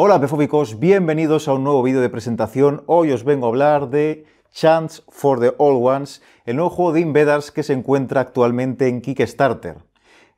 Hola pefóbicos, bienvenidos a un nuevo vídeo de presentación. Hoy os vengo a hablar de Chance for the All Ones, el nuevo juego de Invaders que se encuentra actualmente en Kickstarter.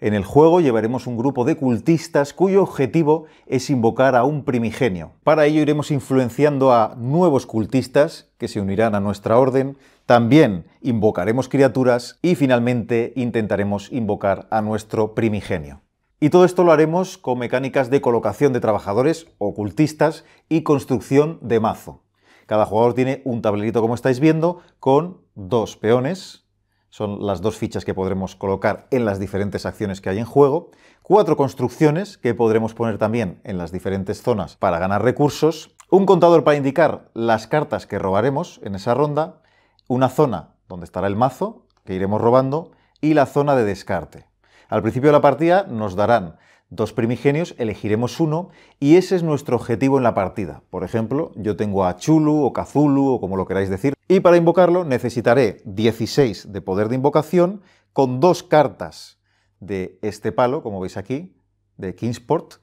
En el juego llevaremos un grupo de cultistas cuyo objetivo es invocar a un primigenio. Para ello iremos influenciando a nuevos cultistas que se unirán a nuestra orden, también invocaremos criaturas y finalmente intentaremos invocar a nuestro primigenio. Y todo esto lo haremos con mecánicas de colocación de trabajadores, ocultistas y construcción de mazo. Cada jugador tiene un tablerito, como estáis viendo, con dos peones, son las dos fichas que podremos colocar en las diferentes acciones que hay en juego, cuatro construcciones que podremos poner también en las diferentes zonas para ganar recursos, un contador para indicar las cartas que robaremos en esa ronda, una zona donde estará el mazo que iremos robando y la zona de descarte. Al principio de la partida nos darán dos primigenios, elegiremos uno y ese es nuestro objetivo en la partida. Por ejemplo, yo tengo a Chulu o Kazulu o como lo queráis decir. Y para invocarlo necesitaré 16 de poder de invocación con dos cartas de este palo, como veis aquí, de Kingsport.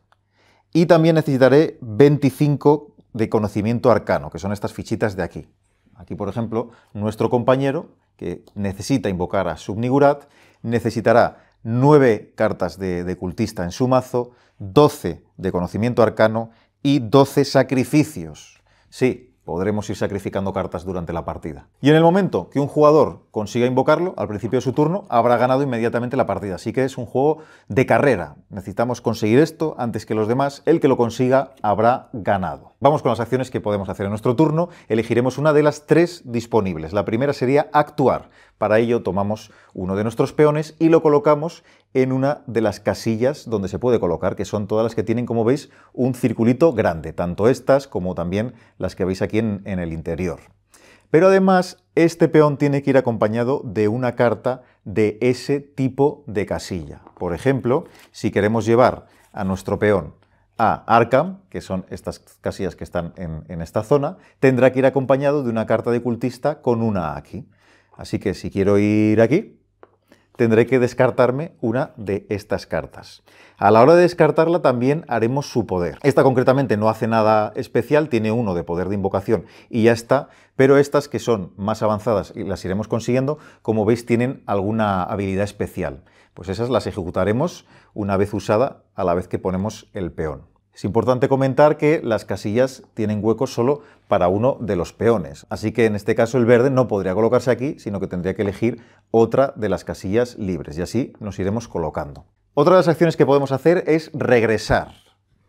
Y también necesitaré 25 de conocimiento arcano, que son estas fichitas de aquí. Aquí, por ejemplo, nuestro compañero, que necesita invocar a Subnigurat, necesitará 9 cartas de, cultista en su mazo, 12 de conocimiento arcano y 12 sacrificios. Sí, podremos ir sacrificando cartas durante la partida. Y en el momento que un jugador consiga invocarlo, al principio de su turno, habrá ganado inmediatamente la partida. Así que es un juego de carrera. Necesitamos conseguir esto antes que los demás. El que lo consiga habrá ganado. Vamos con las acciones que podemos hacer en nuestro turno. Elegiremos una de las tres disponibles. La primera sería actuar. Para ello tomamos uno de nuestros peones y lo colocamos en una de las casillas donde se puede colocar, que son todas las que tienen, como veis, un circulito grande, tanto estas como también las que veis aquí en, el interior. Pero además, este peón tiene que ir acompañado de una carta de ese tipo de casilla. Por ejemplo, si queremos llevar a nuestro peón a Arkham, que son estas casillas que están en, en, esta zona, tendrá que ir acompañado de una carta de cultista con una aquí. Así que si quiero ir aquí, tendré que descartarme una de estas cartas. A la hora de descartarla también haremos su poder. Esta concretamente no hace nada especial, tiene uno de poder de invocación y ya está, pero estas que son más avanzadas y las iremos consiguiendo, como veis tienen alguna habilidad especial. Pues esas las ejecutaremos una vez usada a la vez que ponemos el peón. Es importante comentar que las casillas tienen huecos solo para uno de los peones, así que en este caso el verde no podría colocarse aquí, sino que tendría que elegir otra de las casillas libres y así nos iremos colocando. Otra de las acciones que podemos hacer es regresar.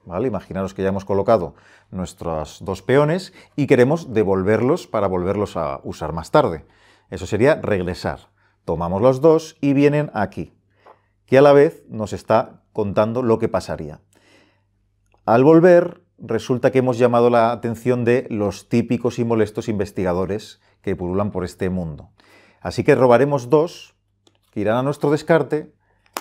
¿vale? Imaginaros que ya hemos colocado nuestros dos peones y queremos devolverlos para volverlos a usar más tarde. Eso sería regresar. Tomamos los dos y vienen aquí, que a la vez nos está contando lo que pasaría. Al volver, resulta que hemos llamado la atención de los típicos y molestos investigadores que pululan por este mundo. Así que robaremos dos que irán a nuestro descarte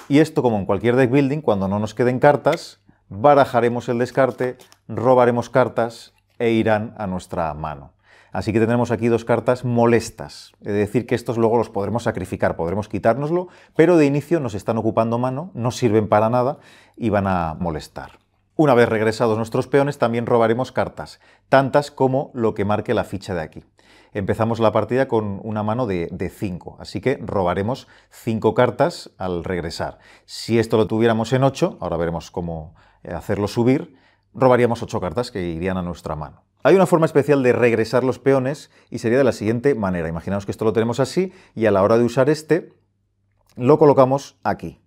y esto, como en cualquier deck building, cuando no nos queden cartas, barajaremos el descarte, robaremos cartas e irán a nuestra mano. Así que tendremos aquí dos cartas molestas. Es decir, que estos luego los podremos sacrificar, podremos quitárnoslo, pero de inicio nos están ocupando mano, no sirven para nada y van a molestar. Una vez regresados nuestros peones, también robaremos cartas, tantas como lo que marque la ficha de aquí. Empezamos la partida con una mano de 5, así que robaremos 5 cartas al regresar. Si esto lo tuviéramos en 8, ahora veremos cómo eh, hacerlo subir, robaríamos 8 cartas que irían a nuestra mano. Hay una forma especial de regresar los peones y sería de la siguiente manera. Imaginaos que esto lo tenemos así y a la hora de usar este, lo colocamos aquí.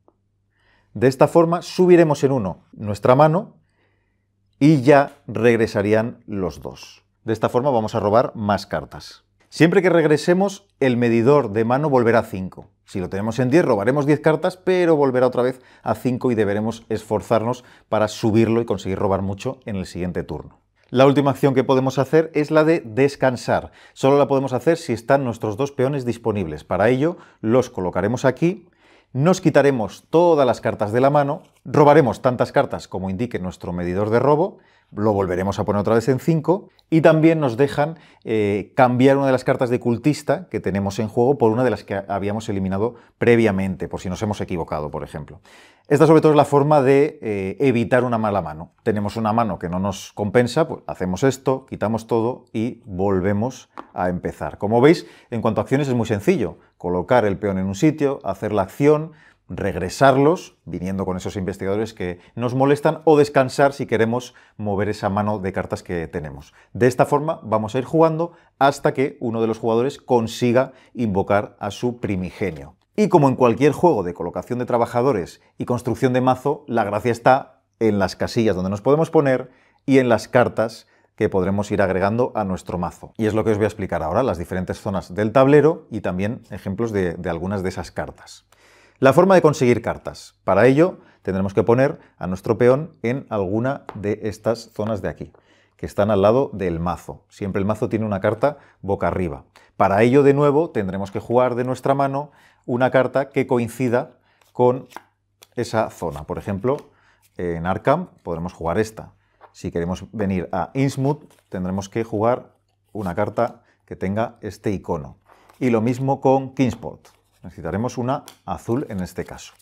De esta forma subiremos en 1 nuestra mano y ya regresarían los dos. De esta forma vamos a robar más cartas. Siempre que regresemos, el medidor de mano volverá a 5. Si lo tenemos en 10, robaremos 10 cartas, pero volverá otra vez a 5 y deberemos esforzarnos para subirlo y conseguir robar mucho en el siguiente turno. La última acción que podemos hacer es la de descansar. Solo la podemos hacer si están nuestros dos peones disponibles. Para ello, los colocaremos aquí nos quitaremos todas las cartas de la mano, robaremos tantas cartas como indique nuestro medidor de robo, lo volveremos a poner otra vez en 5 y también nos dejan eh, cambiar una de las cartas de cultista que tenemos en juego por una de las que habíamos eliminado previamente, por si nos hemos equivocado, por ejemplo. Esta sobre todo es la forma de eh, evitar una mala mano. Tenemos una mano que no nos compensa, pues hacemos esto, quitamos todo y volvemos a empezar. Como veis, en cuanto a acciones es muy sencillo colocar el peón en un sitio, hacer la acción, regresarlos, viniendo con esos investigadores que nos molestan, o descansar si queremos mover esa mano de cartas que tenemos. De esta forma vamos a ir jugando hasta que uno de los jugadores consiga invocar a su primigenio. Y como en cualquier juego de colocación de trabajadores y construcción de mazo, la gracia está en las casillas donde nos podemos poner y en las cartas que podremos ir agregando a nuestro mazo. Y es lo que os voy a explicar ahora, las diferentes zonas del tablero y también ejemplos de, algunas de esas cartas. La forma de conseguir cartas. Para ello tendremos que poner a nuestro peón en alguna de estas zonas de aquí, que están al lado del mazo. Siempre el mazo tiene una carta boca arriba. Para ello, de nuevo, tendremos que jugar de nuestra mano una carta que coincida con esa zona. Por ejemplo, en Arkham podremos jugar esta. Si queremos venir a Innsmouth, tendremos que jugar una carta que tenga este icono. Y lo mismo con Kingsport. Necesitaremos una azul en este caso.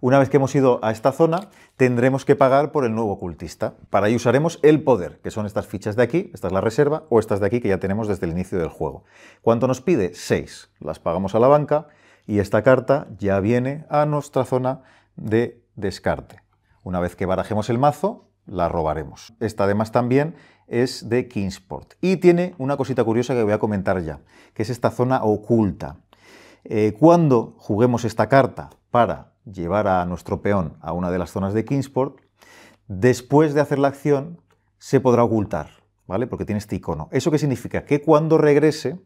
Una vez que hemos ido a esta zona, tendremos que pagar por el nuevo cultista. Para ello usaremos el poder, que son estas fichas de aquí, esta es la reserva, o estas de aquí que ya tenemos desde el inicio del juego. ¿Cuánto nos pide? 6. Las pagamos a la banca y esta carta ya viene a nuestra zona de descarte. Una vez que barajemos el mazo, la robaremos. Esta además también es de Kingsport. Y tiene una cosita curiosa que voy a comentar ya, que es esta zona oculta. Eh, cuando juguemos esta carta para llevar a nuestro peón a una de las zonas de Kingsport, después de hacer la acción se podrá ocultar, ¿vale? Porque tiene este icono. ¿Eso qué significa? Que cuando regrese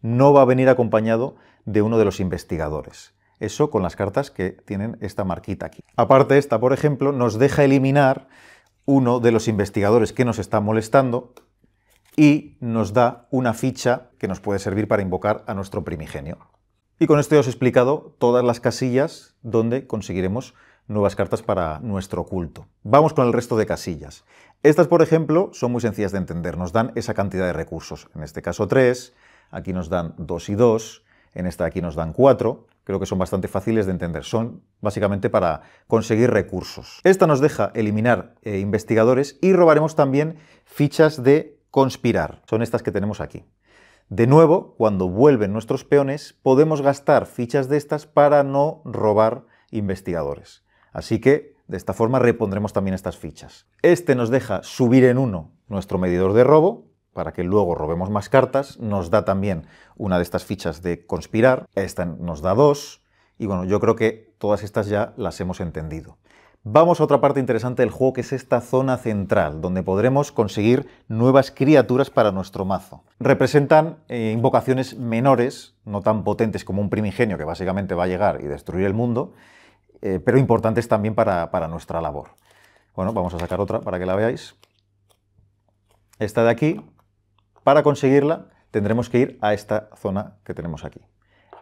no va a venir acompañado de uno de los investigadores. Eso con las cartas que tienen esta marquita aquí. Aparte esta, por ejemplo, nos deja eliminar uno de los investigadores que nos está molestando y nos da una ficha que nos puede servir para invocar a nuestro primigenio. Y con esto ya os he explicado todas las casillas donde conseguiremos nuevas cartas para nuestro culto. Vamos con el resto de casillas. Estas, por ejemplo, son muy sencillas de entender. Nos dan esa cantidad de recursos. En este caso tres, aquí nos dan dos y dos, en esta aquí nos dan cuatro, creo que son bastante fáciles de entender. Son básicamente para conseguir recursos. Esta nos deja eliminar eh, investigadores y robaremos también fichas de conspirar. Son estas que tenemos aquí. De nuevo, cuando vuelven nuestros peones, podemos gastar fichas de estas para no robar investigadores. Así que, de esta forma, repondremos también estas fichas. Este nos deja subir en uno nuestro medidor de robo, para que luego robemos más cartas. Nos da también una de estas fichas de conspirar. Esta nos da dos. Y bueno, yo creo que todas estas ya las hemos entendido. Vamos a otra parte interesante del juego, que es esta zona central, donde podremos conseguir nuevas criaturas para nuestro mazo. Representan eh, invocaciones menores, no tan potentes como un primigenio, que básicamente va a llegar y destruir el mundo, eh, pero importantes también para, para nuestra labor. Bueno, vamos a sacar otra para que la veáis. Esta de aquí para conseguirla tendremos que ir a esta zona que tenemos aquí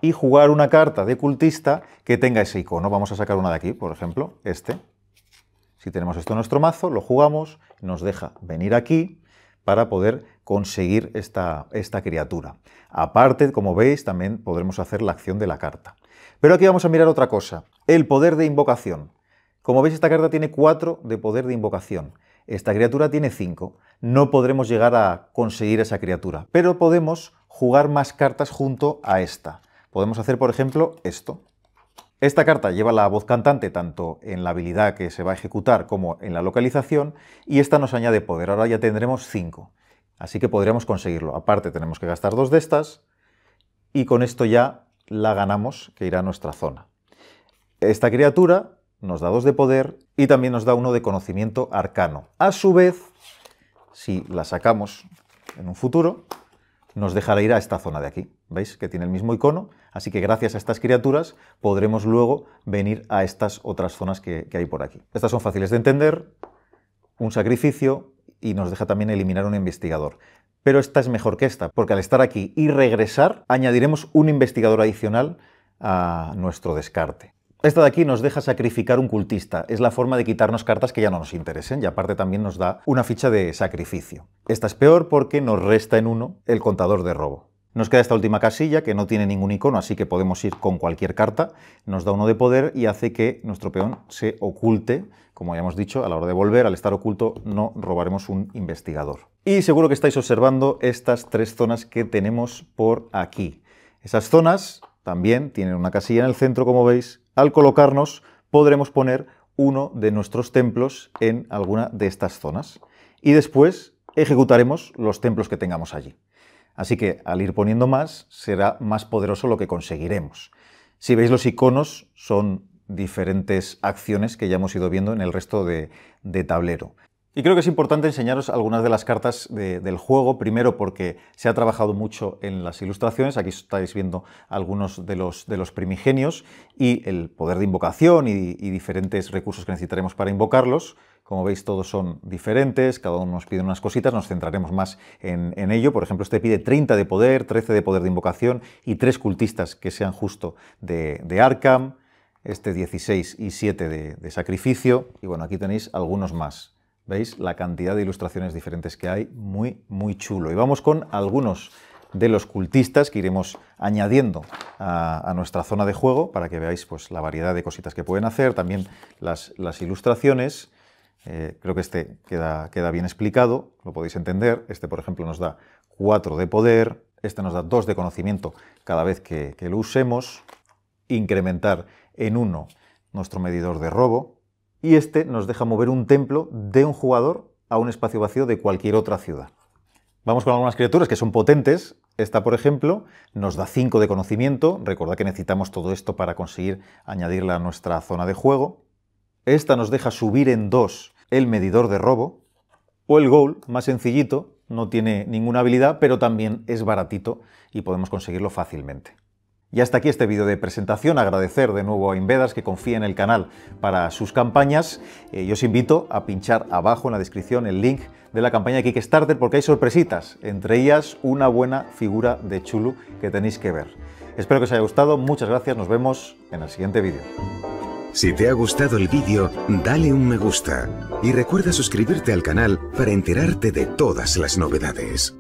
y jugar una carta de cultista que tenga ese icono. Vamos a sacar una de aquí, por ejemplo, este. Si tenemos esto en nuestro mazo, lo jugamos, nos deja venir aquí para poder conseguir esta, esta criatura. Aparte, como veis, también podremos hacer la acción de la carta. Pero aquí vamos a mirar otra cosa, el poder de invocación. Como veis, esta carta tiene 4 de poder de invocación esta criatura tiene 5. No podremos llegar a conseguir esa criatura, pero podemos jugar más cartas junto a esta. Podemos hacer, por ejemplo, esto. Esta carta lleva la voz cantante tanto en la habilidad que se va a ejecutar como en la localización y esta nos añade poder. Ahora ya tendremos 5, así que podríamos conseguirlo. Aparte tenemos que gastar dos de estas y con esto ya la ganamos que irá a nuestra zona. Esta criatura nos da dos de poder y también nos da uno de conocimiento arcano. A su vez, si la sacamos en un futuro, nos dejará ir a esta zona de aquí. ¿Veis? Que tiene el mismo icono, así que gracias a estas criaturas podremos luego venir a estas otras zonas que, hay por aquí. Estas son fáciles de entender, un sacrificio y nos deja también eliminar un investigador. Pero esta es mejor que esta, porque al estar aquí y regresar, añadiremos un investigador adicional a nuestro descarte. Esta de aquí nos deja sacrificar un cultista. Es la forma de quitarnos cartas que ya no nos interesen y aparte también nos da una ficha de sacrificio. Esta es peor porque nos resta en uno el contador de robo. Nos queda esta última casilla que no tiene ningún icono, así que podemos ir con cualquier carta. Nos da uno de poder y hace que nuestro peón se oculte. Como ya hemos dicho, a la hora de volver, al estar oculto, no robaremos un investigador. Y seguro que estáis observando estas tres zonas que tenemos por aquí. Esas zonas también tienen una casilla en el centro, como veis, al colocarnos podremos poner uno de nuestros templos en alguna de estas zonas. Y después ejecutaremos los templos que tengamos allí. Así que al ir poniendo más, será más poderoso lo que conseguiremos. Si veis los iconos, son diferentes acciones que ya hemos ido viendo en el resto de, de tablero. Y creo que es importante enseñaros algunas de las cartas del juego, primero porque se ha trabajado mucho en las ilustraciones, aquí estáis viendo algunos de los, primigenios y el poder de invocación y, diferentes recursos que necesitaremos para invocarlos. Como veis, todos son diferentes, cada uno nos pide unas cositas, nos centraremos más en, ello. Por ejemplo, este pide 30 de poder, 13 de poder de invocación y 3 cultistas que sean justo de, Arkham, este 16 y 7 de sacrificio. Y bueno, aquí tenéis algunos más. Veis la cantidad de ilustraciones diferentes que hay, muy, muy chulo. Y vamos con algunos de los cultistas que iremos añadiendo a, nuestra zona de juego para que veáis pues, la variedad de cositas que pueden hacer, también las, ilustraciones. Eh, creo que este queda, bien explicado, lo podéis entender. Este, por ejemplo, nos da 4 de poder, este nos da 2 de conocimiento cada vez que, que lo usemos, incrementar en 1 nuestro medidor de robo, y este nos deja mover un templo de un jugador a un espacio vacío de cualquier otra ciudad. Vamos con algunas criaturas que son potentes. Esta, por ejemplo, nos da 5 de conocimiento. Recordad que necesitamos todo esto para conseguir añadirla a nuestra zona de juego. Esta nos deja subir en 2 el medidor de robo. O el goal, más sencillito, no tiene ninguna habilidad, pero también es baratito y podemos conseguirlo fácilmente. Y hasta aquí este vídeo de presentación. Agradecer de nuevo a Invedas que confía en el canal para sus campañas. Eh, yo os invito a pinchar abajo en la descripción el link de la campaña Kickstarter porque hay sorpresitas, entre ellas una buena figura de Chulu que tenéis que ver. Espero que os haya gustado, muchas gracias, nos vemos en el siguiente vídeo. Si te ha gustado el vídeo, dale un me gusta y recuerda suscribirte al canal para enterarte de todas las novedades.